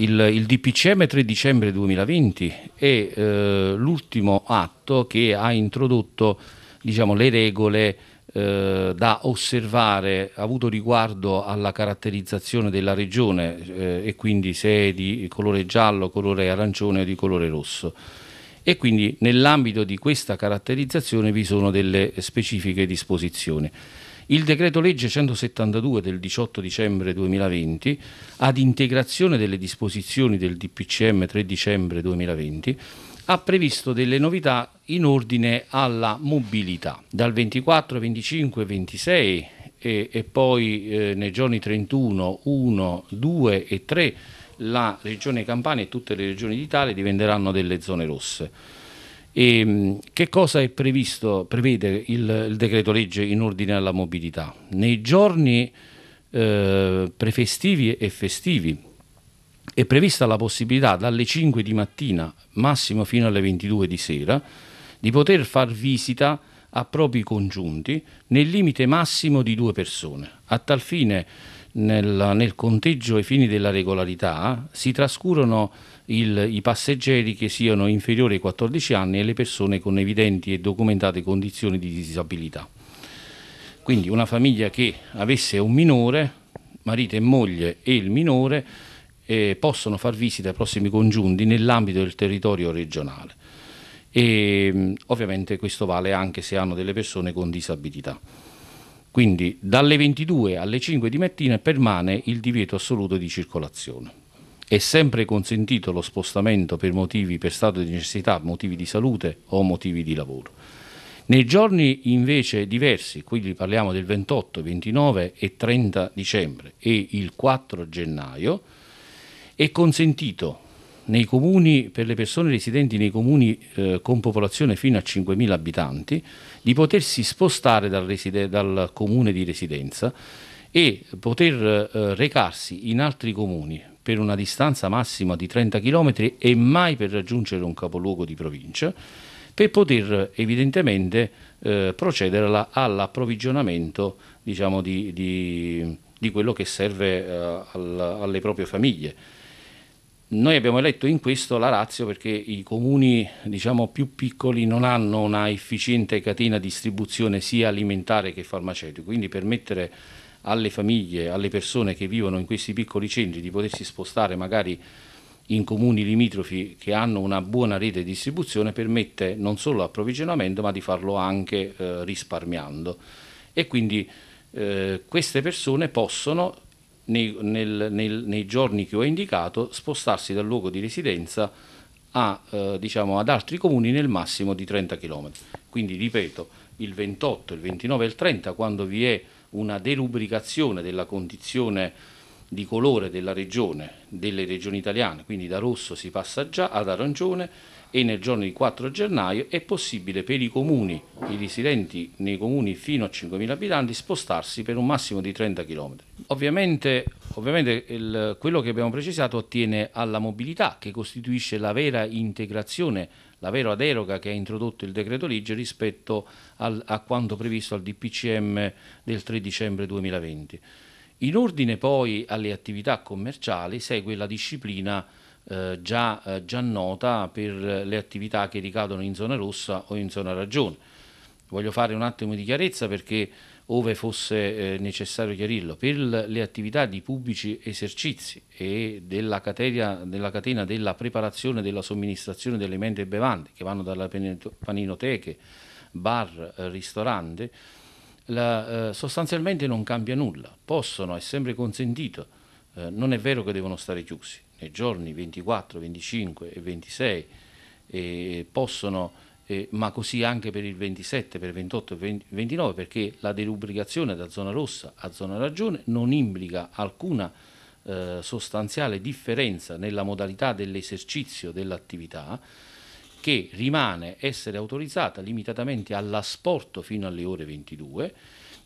il, il, DPCM 3 dicembre 2020 è eh, l'ultimo atto che ha introdotto diciamo, le regole eh, da osservare avuto riguardo alla caratterizzazione della regione eh, e quindi se è di colore giallo, colore arancione o di colore rosso. E quindi nell'ambito di questa caratterizzazione vi sono delle specifiche disposizioni il decreto legge 172 del 18 dicembre 2020, ad integrazione delle disposizioni del DPCM 3 dicembre 2020, ha previsto delle novità in ordine alla mobilità. Dal 24, 25, 26 e, e poi eh, nei giorni 31, 1, 2 e 3 la Regione Campania e tutte le regioni d'Italia diventeranno delle zone rosse e ehm, che cosa è previsto, prevede il, il, decreto legge in ordine alla mobilità? Nei giorni eh, prefestivi e festivi è prevista la possibilità dalle 5 di mattina massimo fino alle 22 di sera di poter far visita a propri congiunti nel limite massimo di due persone. A tal fine nel, nel conteggio ai fini della regolarità si trascurano il, i passeggeri che siano inferiori ai 14 anni e le persone con evidenti e documentate condizioni di disabilità. Quindi una famiglia che avesse un minore, marito e moglie e il minore, eh, possono far visita ai prossimi congiunti nell'ambito del territorio regionale e ovviamente questo vale anche se hanno delle persone con disabilità. Quindi dalle 22 alle 5 di mattina permane il divieto assoluto di circolazione. È sempre consentito lo spostamento per motivi per stato di necessità, motivi di salute o motivi di lavoro. Nei giorni invece diversi, quindi parliamo del 28, 29 e 30 dicembre e il 4 gennaio, è consentito nei comuni, per le persone residenti nei comuni eh, con popolazione fino a 5.000 abitanti, di potersi spostare dal, dal comune di residenza e poter eh, recarsi in altri comuni per una distanza massima di 30 km e mai per raggiungere un capoluogo di provincia per poter evidentemente eh, procedere all'approvvigionamento diciamo, di, di, di, quello che serve eh, al, alle proprie famiglie. Noi abbiamo eletto in questo la razio perché i comuni diciamo, più piccoli non hanno una efficiente catena di distribuzione sia alimentare che farmaceutica, quindi permettere alle famiglie, alle persone che vivono in questi piccoli centri di potersi spostare magari in comuni limitrofi che hanno una buona rete di distribuzione permette non solo approvvigionamento ma di farlo anche eh, risparmiando e quindi eh, queste persone possono nei, nel, nel, nei giorni che ho indicato spostarsi dal luogo di residenza a, eh, diciamo, ad altri comuni nel massimo di 30 km. Quindi ripeto, il 28, il 29 e il 30 quando vi è una derubricazione della condizione di colore della regione, delle regioni italiane, quindi da rosso si passa già ad arancione e nel giorno di 4 gennaio è possibile per i comuni, i residenti nei comuni fino a 5.000 abitanti, spostarsi per un massimo di 30 km. Ovviamente, ovviamente il, quello che abbiamo precisato attiene alla mobilità che costituisce la vera integrazione, la vera deroga che ha introdotto il decreto legge rispetto al, a quanto previsto al DPCM del 3 dicembre 2020. In ordine poi alle attività commerciali segue la disciplina eh, già, eh, già nota per le attività che ricadono in zona rossa o in zona ragione voglio fare un attimo di chiarezza perché ove fosse eh, necessario chiarirlo, per le attività di pubblici esercizi e della catena, della, catena della preparazione e della somministrazione di alimenti e bevande che vanno dalle paninoteche, bar, eh, ristorante, la, eh, sostanzialmente non cambia nulla, possono, è sempre consentito, eh, non è vero che devono stare chiusi, nei giorni 24, 25 e 26 eh, possono eh, ma così anche per il 27, per il 28 e il 29, perché la derubricazione da zona rossa a zona ragione non implica alcuna eh, sostanziale differenza nella modalità dell'esercizio dell'attività che rimane essere autorizzata limitatamente all'asporto fino alle ore 22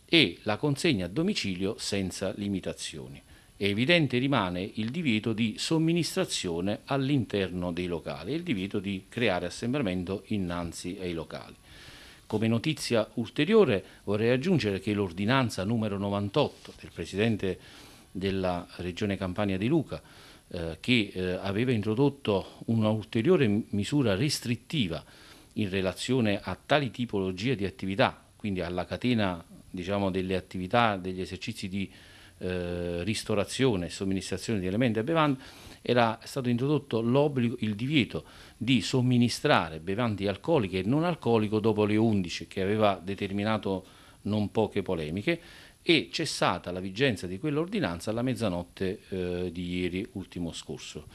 e la consegna a domicilio senza limitazioni evidente rimane il divieto di somministrazione all'interno dei locali e il divieto di creare assembramento innanzi ai locali. Come notizia ulteriore vorrei aggiungere che l'ordinanza numero 98 del Presidente della Regione Campania di Luca eh, che eh, aveva introdotto un'ulteriore misura restrittiva in relazione a tali tipologie di attività, quindi alla catena diciamo, delle attività, degli esercizi di eh, ristorazione e somministrazione di alimenti e bevande era stato introdotto l'obbligo, il divieto di somministrare bevande alcoliche e non alcoliche dopo le 11 che aveva determinato non poche polemiche e cessata la vigenza di quell'ordinanza alla mezzanotte eh, di ieri ultimo scorso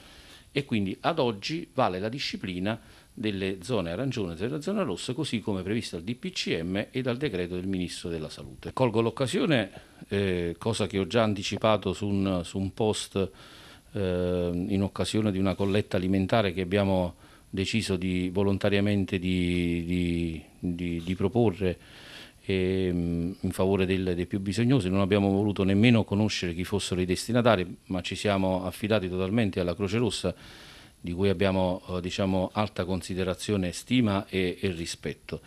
e quindi ad oggi vale la disciplina delle zone arancione e della zona rossa così come previsto dal DPCM e dal decreto del Ministro della Salute. Colgo l'occasione eh, cosa che ho già anticipato su un, su un post eh, in occasione di una colletta alimentare che abbiamo deciso di, volontariamente di, di, di proporre mm, in favore del, dei più bisognosi. Non abbiamo voluto nemmeno conoscere chi fossero i destinatari, ma ci siamo affidati totalmente alla Croce Rossa, di cui abbiamo eh, diciamo, alta considerazione, stima e, e rispetto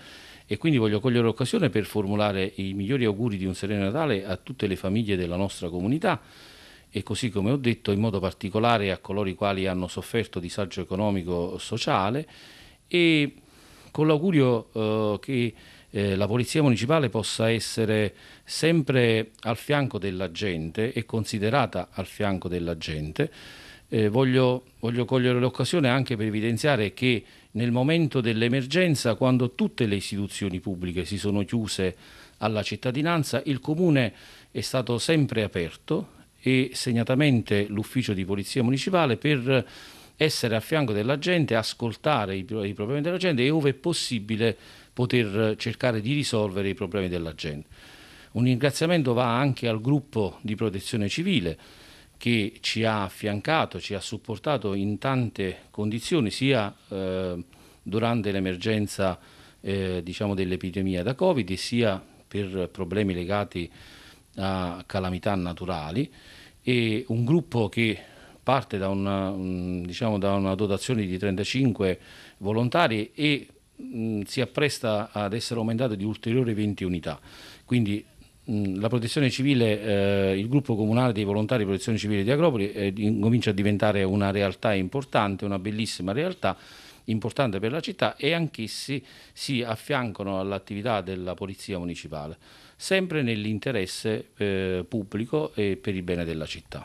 e quindi voglio cogliere l'occasione per formulare i migliori auguri di un sereno Natale a tutte le famiglie della nostra comunità e così come ho detto in modo particolare a coloro i quali hanno sofferto disagio economico sociale e con l'augurio eh, che eh, la Polizia Municipale possa essere sempre al fianco della gente e considerata al fianco della gente eh, voglio, voglio cogliere l'occasione anche per evidenziare che nel momento dell'emergenza, quando tutte le istituzioni pubbliche si sono chiuse alla cittadinanza, il Comune è stato sempre aperto e segnatamente l'ufficio di polizia municipale per essere a fianco della gente, ascoltare i, i problemi della gente e ove possibile poter cercare di risolvere i problemi della gente. Un ringraziamento va anche al gruppo di protezione civile che ci ha affiancato, ci ha supportato in tante condizioni, sia eh, durante l'emergenza eh, diciamo dell'epidemia da Covid, sia per problemi legati a calamità naturali. E un gruppo che parte da una, diciamo, da una dotazione di 35 volontari e mh, mm, si appresta ad essere aumentato di ulteriori 20 unità. Quindi Mm, la protezione civile, eh, il gruppo comunale dei volontari di protezione civile di Agropoli eh, comincia a diventare una realtà importante, una bellissima realtà importante per la città e anch'essi si affiancano all'attività della polizia municipale, sempre nell'interesse eh, pubblico e per il bene della città.